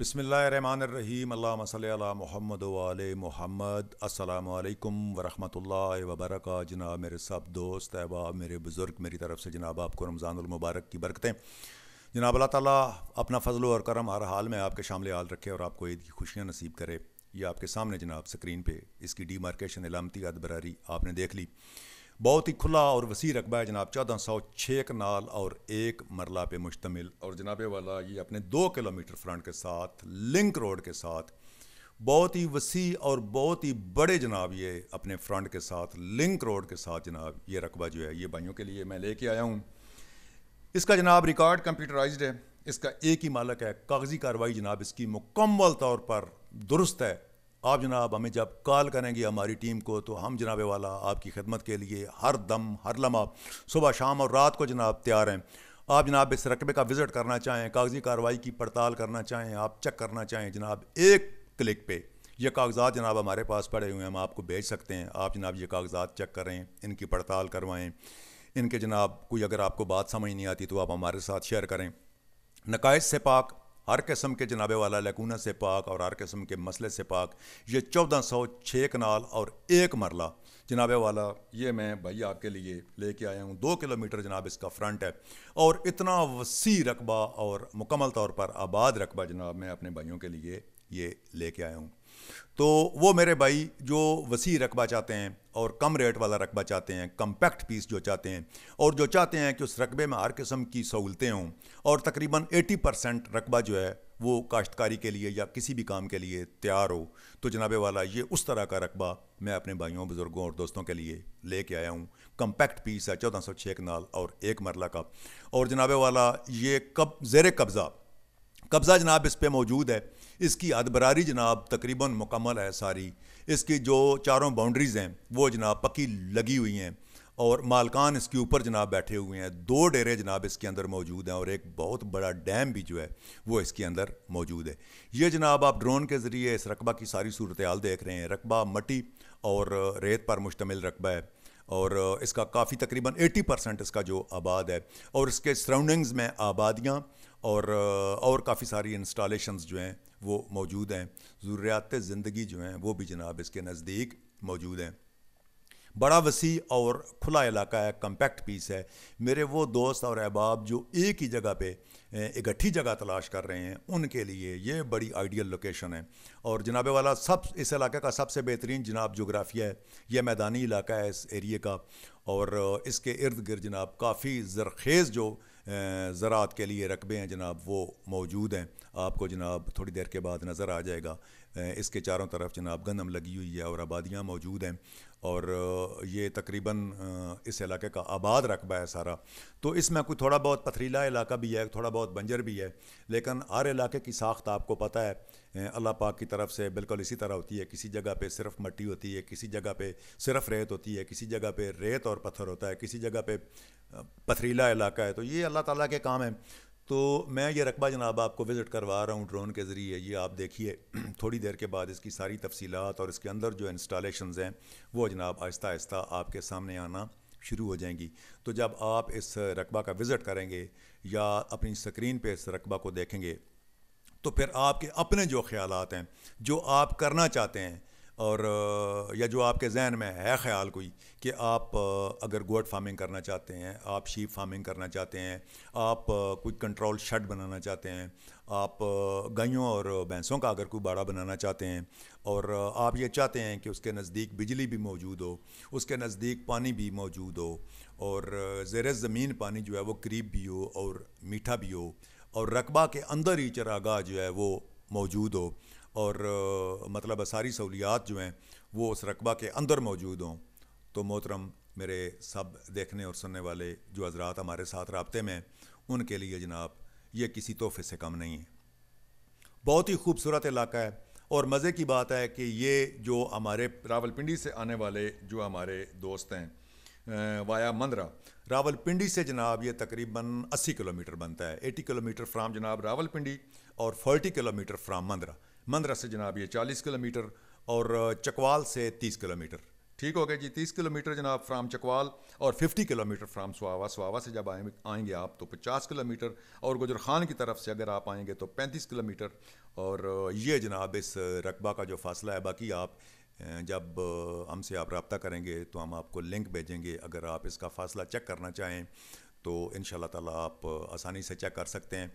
बसमीम अल्लाम महमद वाल महमद अल्लाम वरहमल वबरक जनाब मेरे सब दोस्त अहबाब मेरे बुज़ुर्ग मेरी तरफ से जनाब आपको रमज़ानमबारक की बरकतें जनाब अल्लाह ताली अपना फजल और करम हर हाल में आपके शामिल हाल रखे और आपको ईद की खुशियाँ नसीब करे ये आपके सामने जनाब स्क्रीन पर इसकी डी मार्केशन इलामती अदबरारी आपने देख ली बहुत ही खुला और वसी रकबा है जनाब चौदह सौ छः कनाल और एक मरला पे मुश्तमिल और जनाब वाला ये अपने दो किलोमीटर फ्रंट के साथ लिंक रोड के साथ बहुत ही वसी और बहुत ही बड़े जनाब ये अपने फ्रंट के साथ लिंक रोड के साथ जनाब ये रकबा जो है ये भाइयों के लिए मैं लेके आया हूँ इसका जनाब रिकॉर्ड कंप्यूटराइज है इसका एक ही मालक है कागजी कार्रवाई जनाब इसकी मुकम्मल तौर पर दुरुस्त है आप जनाब हमें जब कॉल करेंगे हमारी टीम को तो हम जनाब वाला आपकी खदमत के लिए हर दम हर लम्हा सुबह शाम और रात को जनाब तैयार हैं आप जनाब इस रकबे का विज़िट करना चाहें कागजी कार्रवाई की पड़ताल करना चाहें आप चेक करना चाहें जनाब एक क्लिक पे ये कागजात जनाब हमारे पास पड़े हुए हैं हम आपको भेज सकते हैं आप जनाब ये कागजात चेक करें इनकी पड़ताल करवाएं इनके जनाब कोई अगर आपको बात समझ नहीं आती तो आप हमारे साथ शेयर करें नकायद से पाक हर किस्म के जनाबे वाला लकूना से पाक और हर किस्म के मसले से पाक ये चौदह सौ छः कनाल और एक मरला जनाबे वाला ये मैं भाई आपके लिए लेके आया हूँ दो किलोमीटर जनाब इसका फ्रंट है और इतना वसी रकबा और मुकम्मल तौर पर आबाद रकबा जनाब मैं अपने भाइयों के लिए ये लेके आया हूँ तो वो मेरे भाई जो वसी रकबा चाहते हैं और कम रेट वाला रकबा चाहते हैं कम्पैक्ट पीस जो चाहते हैं और जो चाहते हैं कि उस रकबे में हर किस्म की सहूलतें हों और तकरीबन 80 परसेंट रकबा जो है वो काश्तकारी के लिए या किसी भी काम के लिए तैयार हो तो जनाबे वाला ये उस तरह का रकबा मैं अपने भाइयों बुज़ुर्गों और दोस्तों के लिए ले के आया हूँ कम्पैक्ट पीस है चौदह सौ छः और एक मरला का और जनाबे वाला ये कब जेर कब्ज़ा कब्ज़ा जनाब इस पर मौजूद है इसकी अदबरारी जनाब तकरीबन मुकम्मल है सारी इसकी जो चारों बाउंड्रीज़ हैं वो जनाब पक्की लगी हुई हैं और मालकान इसके ऊपर जनाब बैठे हुए हैं दो डेरे जनाब इसके अंदर मौजूद हैं और एक बहुत बड़ा डैम भी जो है वो इसके अंदर मौजूद है ये जनाब आप ड्रोन के ज़रिए इस रकबा की सारी सूरत हाल देख रहे हैं रकबा मटी और रेत पर मुश्तमिल रकबा है और इसका काफ़ी तकरीबन 80 परसेंट इसका जो आबाद है और इसके सराउंडिंग्स में आबादियाँ और और काफ़ी सारी इंस्टॉलेशंस जो हैं वो मौजूद हैं ज़रूरियात ज़िंदगी जो हैं वो भी जनाब इसके नज़दीक मौजूद हैं बड़ा वसी और खुला इलाका है कम्पैक्ट पीस है मेरे वो दोस्त और अहबाब जो एक ही जगह पे इकट्ठी जगह तलाश कर रहे हैं उनके लिए ये बड़ी आइडियल लोकेशन है और जनाबे वाला सब इस इलाके का सबसे बेहतरीन जनाब जोग्राफिया है यह मैदानी इलाका है इस एरिए का और इसके इर्द गिर्द जनाब काफ़ी ज़रखेज़ जो ज़रात के लिए रकबे हैं जनाब वो मौजूद हैं आपको जनाब थोड़ी देर के बाद नज़र आ जाएगा इसके चारों तरफ जनाब गंदम लगी हुई है और आबादियाँ मौजूद हैं और ये तकरीबन इस इलाके का आबाद रकबा है सारा तो इसमें कोई थोड़ा बहुत पथरीला इलाका भी है थोड़ा बहुत बंजर भी है लेकिन हर इलाके की साख्त आपको पता है अल्लाह पाक की तरफ से बिल्कुल इसी तरह होती है किसी जगह पे सिर्फ मट्टी होती है किसी जगह पे सिर्फ रेत होती है किसी जगह पे रेत और पत्थर होता है किसी जगह पे पथरीला इलाका है तो ये अल्लाह ताला के काम है तो मैं ये रकबा जनाब आपको विज़िट करवा रहा हूँ ड्रोन के ज़रिए ये आप देखिए थोड़ी देर के बाद इसकी सारी तफसीत और इसके अंदर जो इंस्टॉलेशन हैं वो जनाब आहिस्ता आहिस्ता आपके सामने आना शुरू हो जाएंगी तो जब आप इस रकबा का विज़िट करेंगे या अपनी स्क्रीन पे इस रकबा को देखेंगे तो फिर आपके अपने जो ख्याल हैं जो आप करना चाहते हैं और या जो आपके जहन में है ख्याल कोई कि आप अगर गोट फार्मिंग करना चाहते हैं आप शीप फार्मिंग करना चाहते हैं आप कोई कंट्रोल शट बनाना चाहते हैं आप गायों और भैंसों का अगर कोई बाड़ा बनाना चाहते हैं और आप ये चाहते हैं कि उसके नज़दीक बिजली भी मौजूद हो उसके नज़दीक पानी भी मौजूद हो और ज़ेर ज़मीन पानी जो है वो करीब भी हो और मीठा भी हो और रकबा के अंदर ही चरागाह जो है वो मौजूद हो और मतलब सारी सहूलियात जो हैं वो उस रकबा के अंदर मौजूद हों तो मोहतरम मेरे सब देखने और सुनने वाले जो हजरात हमारे साथ रबते में उनके लिए जनाब ये किसी तोहफे से कम नहीं है बहुत ही खूबसूरत इलाका है और मज़े की बात है कि ये जो हमारे रावलपिंडी से आने वाले जो हमारे दोस्त हैं वाया मंदरा रावलपिंडी से जनाब ये तकरीबन 80 किलोमीटर बनता है 80 किलोमीटर फ्राम जनाब रावलपिंडी और 40 किलोमीटर फ्राम मंदरा मंदरा से जनाब ये चालीस किलोमीटर और चकवाल से तीस किलोमीटर ठीक हो गया जी तीस किलोमीटर जनाब फ्राम चकवाल और fifty kilometre from Sohawa Sohawa से जब आएंगे आप तो पचास किलोमीटर और गुजर खान की तरफ से अगर आप आएंगे तो पैंतीस किलोमीटर और ये जनाब इस रकबा का जो फासला है बाकी आप जब हमसे आप रबता करेंगे तो हम आपको लिंक भेजेंगे अगर आप इसका फासला चेक करना चाहें तो इन ताला आप आसानी से चेक कर सकते हैं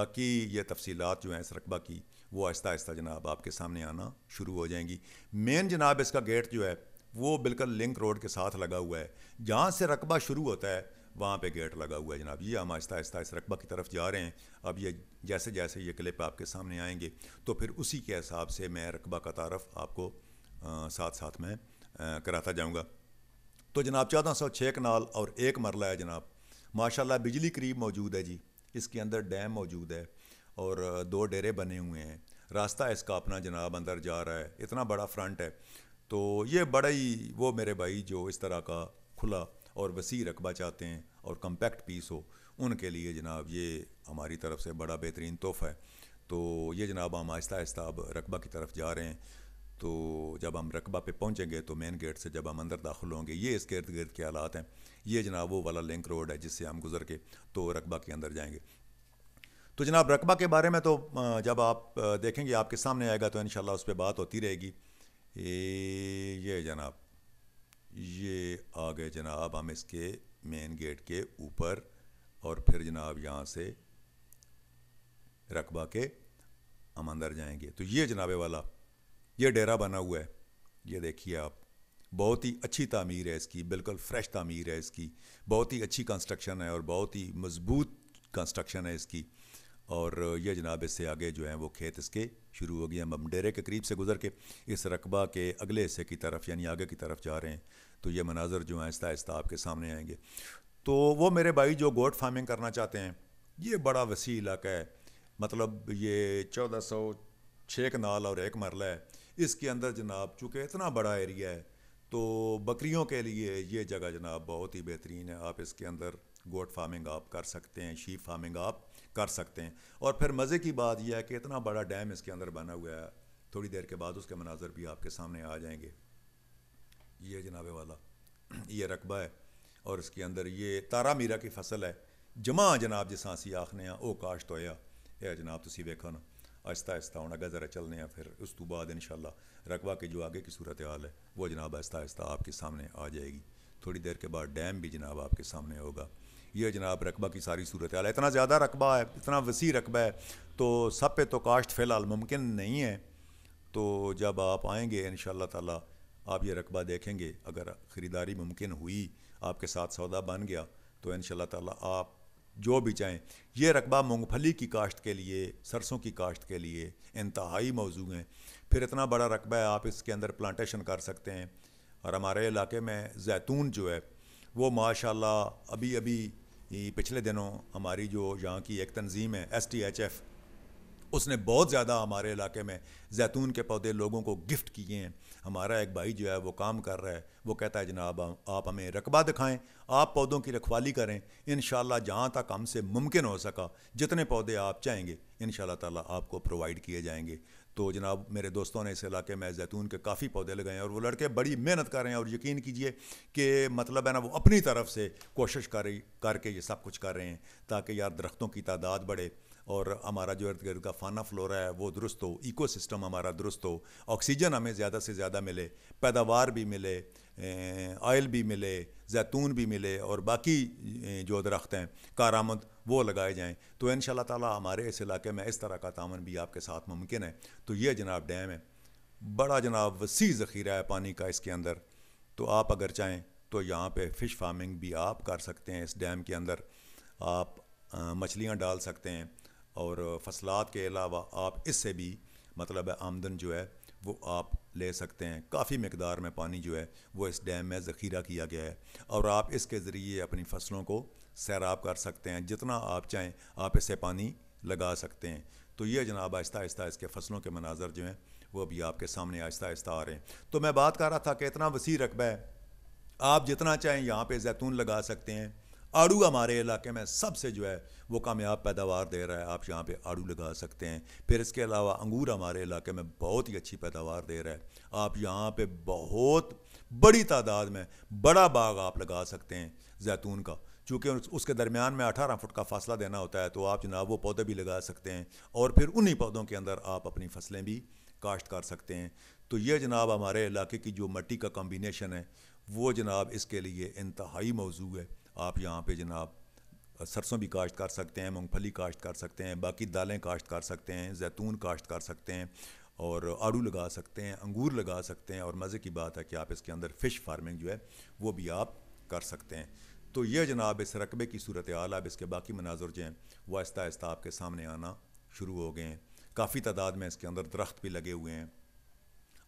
बाकी ये तफसीत जो हैं इस रकबा की वो आहिस्ता आहिस्ता जनाब आपके सामने आना शुरू हो जाएंगी मेन जनाब इसका गेट जो है वो बिल्कुल लिंक रोड के साथ लगा हुआ है जहाँ से रकबा शुरू होता है वहाँ पे गेट लगा हुआ है जनाब ये हम आहिस्ता आहिस्ता इस रकबा की तरफ जा रहे हैं अब ये जैसे जैसे ये क्लिप आपके सामने आएंगे तो फिर उसी के हिसाब से मैं रकबा का तारफ़ आपको आ, साथ साथ में आ, कराता जाऊँगा तो जनाब चौदह सौ छः कनाल और एक मरला है जनाब माशाल्लाह बिजली करीब मौजूद है जी इसके अंदर डैम मौजूद है और दो डेरे बने हुए हैं रास्ता इसका अपना जनाब अंदर जा रहा है इतना बड़ा फ्रंट है तो ये बड़ा ही वो मेरे भाई जो इस तरह का खुला और वसी रकबा चाहते हैं और कम्पैक्ट पीस हो उनके लिए जनाब ये हमारी तरफ से बड़ा बेहतरीन तोहफ़ा है तो ये जनाब हम आहिस्ता आहिस्ता अब रकबा की तरफ जा रहे हैं तो जब हम रकबा पे पहुंचेंगे तो मेन गेट से जब हम अंदर दाखिल होंगे ये इसके इर्द गिर्द के हालात हैं ये जनाब वो वाला लिंक रोड है जिससे हम गुजर के तो रकबा के अंदर जाएंगे तो जनाब रकबा के बारे में तो जब आप देखेंगे आपके सामने आएगा तो इन उस पर बात होती रहेगी ये जनाब ये आ गए जनाब हम इसके मेन गेट के ऊपर और फिर जनाब यहाँ से रकबा के हम अंदर जाएंगे तो ये जनाबे वाला ये डेरा बना हुआ है ये देखिए आप बहुत ही अच्छी तामीर है इसकी बिल्कुल फ्रेश तामीर है इसकी बहुत ही अच्छी कंस्ट्रक्शन है और बहुत ही मज़बूत कंस्ट्रक्शन है इसकी और यह जनाब इससे आगे जो है वो खेत इसके शुरू हो गए हम डेरे के करीब से गुजर के इस रकबा के अगले हिस्से की तरफ यानी आगे की तरफ जा रहे हैं तो ये मनाजर जो है आहिस्ता आहिस्ता आपके सामने आएंगे तो वो मेरे भाई जो गोट फार्मिंग करना चाहते हैं ये बड़ा वसी इलाका है मतलब ये चौदह सौ छः कनाल और एक मरला है इसके अंदर जनाब चूँकि इतना बड़ा एरिया है तो बकरियों के लिए ये जगह जनाब बहुत ही बेहतरीन है आप इसके अंदर गोट फार्मिंग आप कर सकते हैं शीप फार्मिंग आप कर सकते हैं और फिर मज़े की बात यह है कि इतना बड़ा डैम इसके अंदर बना हुआ है थोड़ी देर के बाद उसके मनाजर भी आपके सामने आ जाएंगे ये जनाब वाला ये रकबा है और इसके अंदर ये तारा मीरा की फसल है जमा जनाब जिसासी आखने ओ काश तोया यह जनाब तुम वेखो ना आहिस्ता आहिस्ता होना अगर ज़रा चलने या फिर उस तो बाद इन रकबा के जो आगे की सूरत हाल है वो जनाब आहिस्ता आहिस्ता आपके सामने आ जाएगी थोड़ी देर के बाद डैम भी जनाब आपके सामने होगा यह जनाब रकबा की सारी सूरत हाल है इतना ज़्यादा रकबा है इतना वसी रकबा है तो सब पे तो काश्त फ़िलहाल मुमकिन नहीं है तो जब आप आएँगे इन ताला आप ये रकबा देखेंगे अगर ख़रीदारी मुमकिन हुई आपके साथ सौदा बन गया तो इन ताला आप जो भी चाहें यह रकबा मूँगफली की काश्त के लिए सरसों की काश्त के लिए इंतहाई मौजू हैं फिर इतना बड़ा रकबा है आप इसके अंदर प्लांटेशन कर सकते हैं और हमारे इलाके में जैतून जो है वो माशाल्लाह अभी अभी पिछले दिनों हमारी जो यहाँ की एक तंजीम है एस टी एच एफ़ उसने बहुत ज़्यादा हमारे इलाके में जैतून के पौधे लोगों को गिफ्ट किए हैं हमारा एक भाई जो है वो काम कर रहा है वो कहता है जनाब आप हमें रकबा दिखाएं आप पौधों की रखवाली करें इन जहाँ तक हमसे मुमकिन हो सका जितने पौधे आप चाहेंगे इन ताला आपको प्रोवाइड किए जाएंगे तो जनाब मेरे दोस्तों ने इस इलाके में जैतून के काफ़ी पौधे लगाए हैं और वो लड़के बड़ी मेहनत कर रहे हैं और यकीन कीजिए कि मतलब है ना वो अपनी तरफ से कोशिश कर करके ये सब कुछ कर रहे हैं ताकि यार दरख्तों की तादाद बढ़े और हमारा जो इर्द गिर्द का फाना फ्लोरा है वो दुरुस्त हो इकोसिस्टम हमारा दुरुस्त हो ऑक्सीजन हमें ज़्यादा से ज़्यादा मिले पैदावार भी मिले ऑयल भी मिले जैतून भी मिले और बाकी जो दरख्त हैं कारामद वो लगाए जाएँ तो इन ताला हमारे इस इलाके में इस तरह का तामन भी आपके साथ मुमकिन है तो ये जनाब डैम है बड़ा जनाब वसी ज़ख़ीरा है पानी का इसके अंदर तो आप अगर चाहें तो यहाँ पे फ़िश फार्मिंग भी आप कर सकते हैं इस डैम के अंदर आप मछलियाँ डाल सकते हैं और फसलात के अलावा आप इससे भी मतलब आमदन जो है वो आप ले सकते हैं काफ़ी मकदार में पानी जो है वो इस डैम में ज़ख़ीरा किया गया है और आप इसके ज़रिए अपनी फसलों को सैराब कर सकते हैं जितना आप चाहें आप इसे पानी लगा सकते हैं तो ये जनाब आहिस्ता आहिस्ता इसके फसलों के मनाजर जो हैं वो अभी आपके सामने आहिस्ता आहिस्ता आ रहे हैं तो मैं बात कर रहा था कि इतना वसी रकबा है आप जितना चाहें यहाँ पर जैतून लगा सकते हैं आड़ू हमारे इलाके में सबसे जो है वो कामयाब पैदावार दे रहा है आप यहाँ पे आड़ू लगा सकते हैं फिर इसके अलावा अंगूर हमारे इलाके में बहुत ही अच्छी पैदावार दे रहा है आप यहाँ पे बहुत बड़ी तादाद में बड़ा बाग आप लगा सकते हैं जैतून का चूँकि उसके दरमियान में अठारह फुट का फासला देना होता है तो आप जनाब वो पौधे भी लगा सकते हैं और फिर उन्हीं पौधों के अंदर आप अपनी फसलें भी काश्त कर सकते हैं तो ये जनाब हमारे इलाके की जो मट्टी का कॉम्बिनेशन है वो जनाब इसके लिए इंतहाई मौजू है आप यहाँ पे जनाब सरसों भी काश्त कर सकते हैं मूँगफली काश्त कर सकते हैं बाकी दालें काश्त कर सकते हैं जैतून काश्त कर सकते हैं और आड़ू लगा सकते हैं अंगूर लगा सकते हैं और मज़े की बात है कि आप इसके अंदर फ़िश फार्मिंग जो है वो भी आप कर सकते हैं तो यह जनाब इस रकबे की सूरत हाल अब इसके बाकी मनाजर जो हैं वह आहिस्ता आहिस्ता आपके सामने आना शुरू हो गए हैं काफ़ी तादाद में इसके अंदर दरख्त भी लगे हुए हैं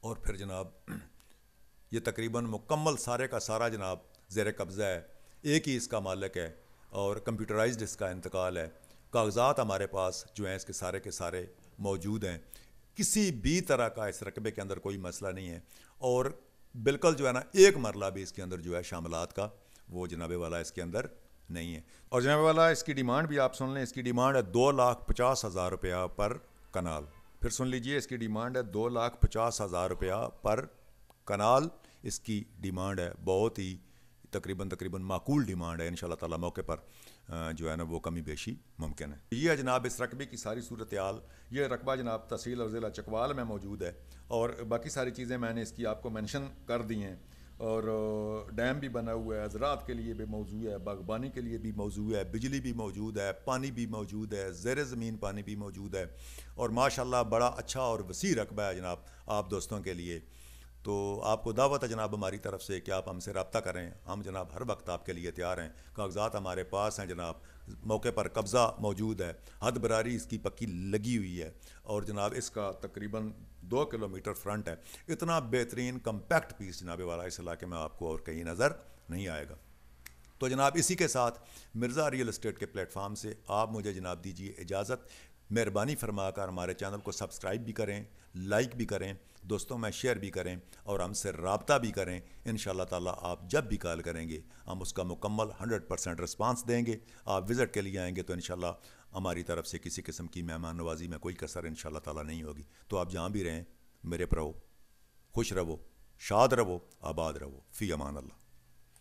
और फिर जनाब ये तकरीबन मुकम्मल सारे का सारा जनाब जेर कब्ज़ा है एक ही इसका मालिक है और कंप्यूटराइज इसका इंतकाल है कागजात हमारे पास जो हैं इसके सारे के सारे मौजूद हैं किसी भी तरह का इस रकबे के अंदर कोई मसला नहीं है और बिल्कुल जो है ना एक मरला भी इसके अंदर जो है शामलात का वो जनाबे वाला इसके अंदर नहीं है और जनाबे वाला इसकी डिमांड भी आप सुन लें इसकी डिमांड है दो लाख पचास हज़ार रुपया पर कनाल फिर सुन लीजिए इसकी डिमांड है दो लाख पचास हज़ार रुपया पर कनाल इसकी डिमांड है बहुत ही तकरीबन तकरीबन माकूल डिमांड है इन तला मौके पर जो है ना वो कमी बेशी मुमकिन है ये जनाब इस रकबे की सारी सूरत आल ये रकबा जनाब तहसील और ज़िला चकवाल में मौजूद है और बाकी सारी चीज़ें मैंने इसकी आपको मैंशन कर दी हैं और डैम भी बना हुआ है ज़रात के लिए भी मौजूद है बागबानी के लिए भी मौजूद है बिजली भी मौजूद है पानी भी मौजूद है ज़ैर ज़मीन पानी भी मौजूद है और माशाल्लाह बड़ा अच्छा और वसी रकबा है जनाब आप दोस्तों के लिए तो आपको दावत है जनाब हमारी तरफ से कि आप हमसे रबता करें हम जनाब हर वक्त आपके लिए तैयार हैं कागजात हमारे पास हैं जनाब मौके पर कब्ज़ा मौजूद है हद बरारी इसकी पक्की लगी हुई है और जनाब इसका तकरीबन दो किलोमीटर फ्रंट है इतना बेहतरीन कम्पैक्ट पीस जनाब वाला इस इलाके में आपको और कहीं नज़र नहीं आएगा तो जनाब इसी के साथ मिर्ज़ा रियल इस्टेट के प्लेटफार्म से आप मुझे जनाब दीजिए इजाज़त मेहरबानी फरमाकर हमारे चैनल को सब्सक्राइब भी करें लाइक भी करें दोस्तों में शेयर भी करें और हमसे रबता भी करें इन ताला आप जब भी कॉल करेंगे हम उसका मुकम्मल हंड्रेड परसेंट रिस्पांस देंगे आप विज़िट के लिए आएंगे तो इन हमारी तरफ से किसी किस्म की मेहमान नवाजी में कोई कसर इन ताला नहीं होगी तो आप जहाँ भी रहें मेरे पर रहो खुश रहो शाद रहो आबाद रहो फ़ी अमान अल्लाह